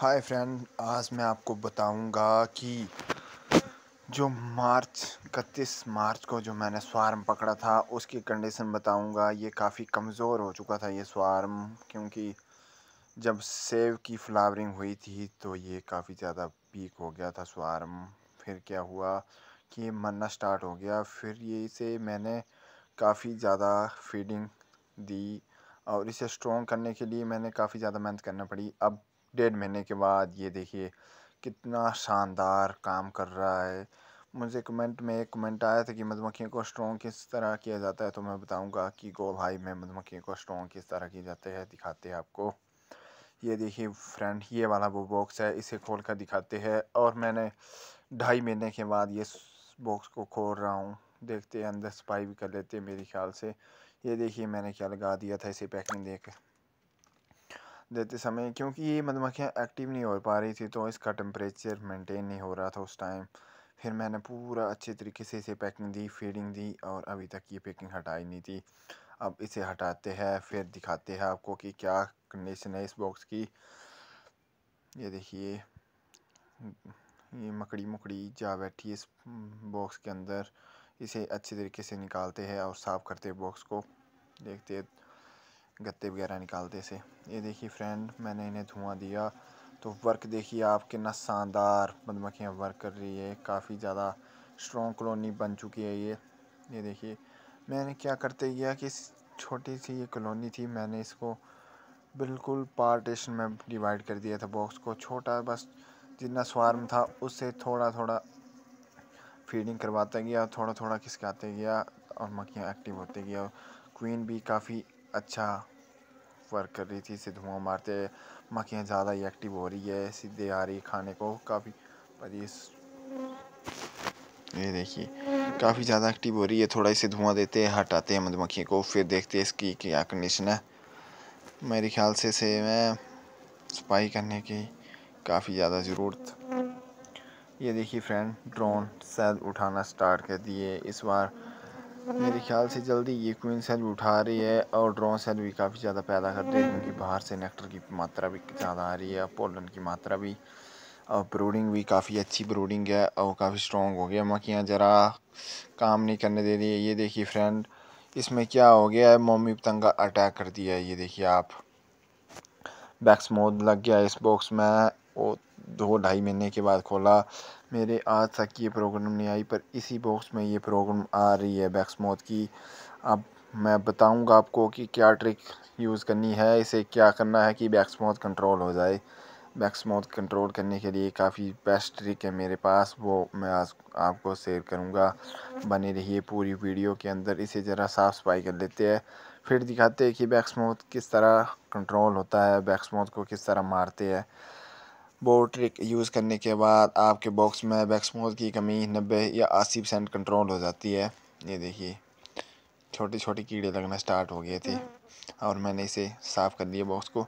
Hi friend आज मैं आपको बताऊंगा कि जो मार्च इकतीस मार्च को जो मैंने स्वार्म पकड़ा था उसकी कंडीशन बताऊंगा ये काफ़ी कमज़ोर हो चुका था ये स्वार्म क्योंकि जब सेब की फ्लावरिंग हुई थी तो ये काफ़ी ज़्यादा पीक हो गया था स्वार्म फिर क्या हुआ कि ये मरना स्टार्ट हो गया फिर ये इसे मैंने काफ़ी ज़्यादा फीडिंग दी और इसे स्ट्रॉन्ग करने के लिए मैंने काफ़ी ज़्यादा मेहनत करना पड़ी अब डेढ़ महीने के बाद ये देखिए कितना शानदार काम कर रहा है मुझे कमेंट में एक कमेंट आया था कि मधुमक्खियों को स्ट्रॉन्ग किस तरह किया जाता है तो मैं बताऊंगा कि गो भाई में मधुमक्खियों को स्ट्रॉन्ग किस तरह किया जाता है दिखाते हैं आपको ये देखिए फ्रेंड ये वाला वो बॉक्स है इसे खोल कर दिखाते हैं और मैंने ढाई महीने के बाद ये बॉक्स को खोल रहा हूँ देखते हैं अंदर सफाई भी कर लेते हैं मेरे ख्याल से ये देखिए मैंने क्या लगा दिया था इसे पैकिंग देकर देते समय क्योंकि ये मधुमक्खियाँ एक्टिव नहीं हो पा रही थी तो इसका टेम्परेचर मेंटेन नहीं हो रहा था उस टाइम फिर मैंने पूरा अच्छे तरीके से इसे पैकिंग दी फीडिंग दी और अभी तक ये पैकिंग हटाई नहीं थी अब इसे हटाते हैं फिर दिखाते हैं आपको कि क्या कंडीशन है इस बॉक्स की ये देखिए ये मकड़ी मकड़ी जा बैठी इस बॉक्स के अंदर इसे अच्छे तरीके से निकालते हैं और साफ़ करते हैं बॉक्स को देखते हैं गत्ते वगैरह निकालते से ये देखिए फ्रेंड मैंने इन्हें धुआं दिया तो वर्क देखिए आप कितना शानदार मधुमक्खियाँ वर्क कर रही है काफ़ी ज़्यादा स्ट्रॉन्ग कलोनी बन चुकी है ये ये देखिए मैंने क्या करते गया कि छोटी सी ये कलोनी थी मैंने इसको बिल्कुल पार्टीशन में डिवाइड कर दिया था बॉक्स को छोटा बस जितना स्वार्म था उससे थोड़ा थोड़ा फीडिंग करवाता गया थोड़ा थोड़ा खिसकाते गया और मक्खियाँ एक्टिव होते गया और क्वीन भी काफ़ी अच्छा वर्क कर रही थी इसे धुआं मारते मक्खियाँ ज़्यादा ही एक्टिव हो रही है सीधे आ रही खाने को काफ़ी पर ये देखिए काफ़ी ज़्यादा एक्टिव हो रही है थोड़ा इसे धुआं देते हैं हटाते हैं मधुमक्खी को फिर देखते हैं इसकी क्या कंडीशन है मेरे ख्याल से इसे मैं सफाई करने की काफ़ी ज़्यादा ज़रूरत ये देखिए फ्रेंड ड्रोन सेल उठाना स्टार्ट कर दिए इस बार मेरे ख्याल से जल्दी ये क्वीन सेल भी उठा रही है और ड्रोन सेल भी काफ़ी ज़्यादा पैदा कर रही है क्योंकि बाहर से नेक्टर की मात्रा भी ज़्यादा आ रही है पोलन की मात्रा भी और ब्रूडिंग भी काफ़ी अच्छी ब्रूडिंग है और काफ़ी स्ट्रॉन्ग हो गया मक्खियाँ ज़रा काम नहीं करने दे रही है ये देखिए फ्रेंड इसमें क्या हो गया है मोमी पतंगा अटैक कर दिया है ये देखिए आप बैक्स मोड लग गया इस बॉक्स में वो दो ढाई महीने के बाद खोला मेरे आज तक ये प्रॉब्लम नहीं आई पर इसी बॉक्स में ये प्रॉब्लम आ रही है बैक्स मोड की अब मैं बताऊंगा आपको कि क्या ट्रिक यूज़ करनी है इसे क्या करना है कि बैक्स मोड कंट्रोल हो जाए बैक्स मोड कंट्रोल करने के लिए काफ़ी बेस्ट ट्रिक है मेरे पास वो मैं आज आपको शेयर करूँगा बने रहिए पूरी वीडियो के अंदर इसे ज़रा साफ़ सफाई कर लेते हैं फिर दिखाते हैं कि बैक स्मूथ किस तरह कंट्रोल होता है बैक स्मूथ को किस तरह मारते हैं वो ट्रिक यूज़ करने के बाद आपके बॉक्स में बैक स्मूथ की कमी नब्बे या अस्सी परसेंट कंट्रोल हो जाती है ये देखिए छोटे छोटे कीड़े लगना स्टार्ट हो गए थे हम्म। और मैंने इसे साफ़ कर दिया बॉक्स को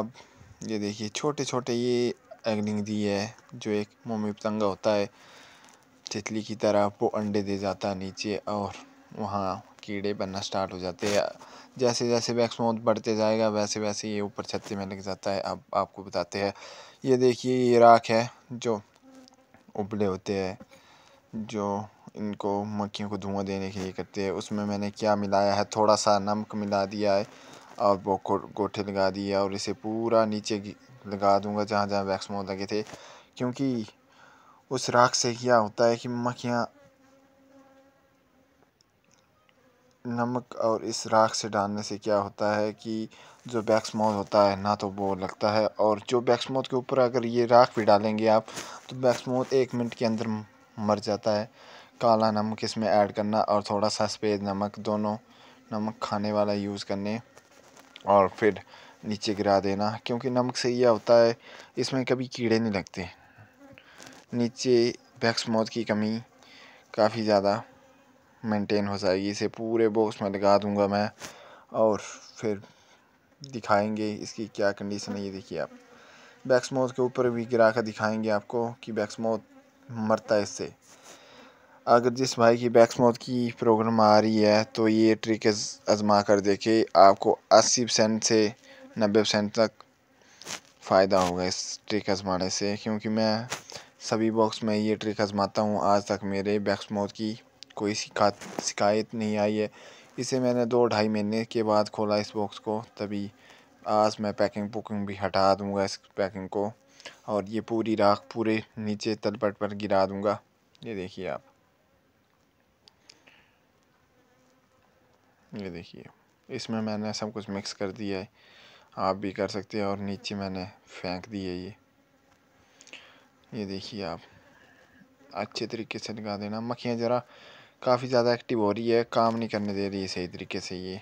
अब ये देखिए छोटे छोटे ये एग्निंग दी है जो एक मोमी पतंगा होता है तितली की तरह वो अंडे दे जाता है नीचे और वहाँ कीड़े बनना स्टार्ट हो जाते हैं जैसे जैसे वैक्समोथ बढ़ते जाएगा वैसे वैसे ये ऊपर छत्ते में लग जाता है अब आप, आपको बताते हैं ये देखिए ये राख है जो उबले होते हैं जो इनको मक्खियों को धुआं देने के लिए करते हैं उसमें मैंने क्या मिलाया है थोड़ा सा नमक मिला दिया है और वो गोठे लगा दिए और इसे पूरा नीचे लगा दूँगा जहाँ जहाँ वैक्समोथ लगे थे क्योंकि उस राख से क्या होता है कि मक्खियाँ नमक और इस राख से डालने से क्या होता है कि जो बैक्स मोथ होता है ना तो वो लगता है और जो बैक्स मोथ के ऊपर अगर ये राख भी डालेंगे आप तो बैक्स बैक्समोथ एक मिनट के अंदर मर जाता है काला नमक इसमें ऐड करना और थोड़ा सा सफ़ेद नमक दोनों नमक खाने वाला यूज़ करने और फिर नीचे गिरा देना क्योंकि नमक से यह होता है इसमें कभी कीड़े नहीं लगते नीचे बैक्स बैक्समोथ की कमी काफ़ी ज़्यादा मेंटेन हो जाएगी इसे पूरे बॉक्स में लगा दूंगा मैं और फिर दिखाएंगे इसकी क्या कंडीशन है ये देखिए आप बैक्समोथ के ऊपर भी गिरा कर दिखाएंगे आपको कि बैक्समोथ मरता है इससे अगर जिस भाई की बैक्समोथ की प्रॉब्लम आ रही है तो ये ट्रिक आजमा कर देखे आपको अस्सी परसेंट से नब्बे परसेंट तक फ़ायदा होगा इस ट्रिक आजमाने से क्योंकि मैं सभी बॉक्स में ये ट्रिक आजमाता हूँ आज तक मेरे बैक्समोथ की कोई शिका शिकायत नहीं आई है इसे मैंने दो ढाई महीने के बाद खोला इस बॉक्स को तभी आज मैं पैकिंग पुकिंग भी हटा दूंगा इस पैकिंग को और ये पूरी राख पूरे नीचे तलपट पर गिरा दूंगा ये देखिए आप ये देखिए इसमें मैंने सब कुछ मिक्स कर दिया है आप भी कर सकते हैं और नीचे मैंने फेंक दी है ये ये देखिए आप अच्छे तरीके से लगा देना मक्खियाँ ज़रा काफ़ी ज़्यादा एक्टिव हो रही है काम नहीं करने दे रही है सही तरीके से ये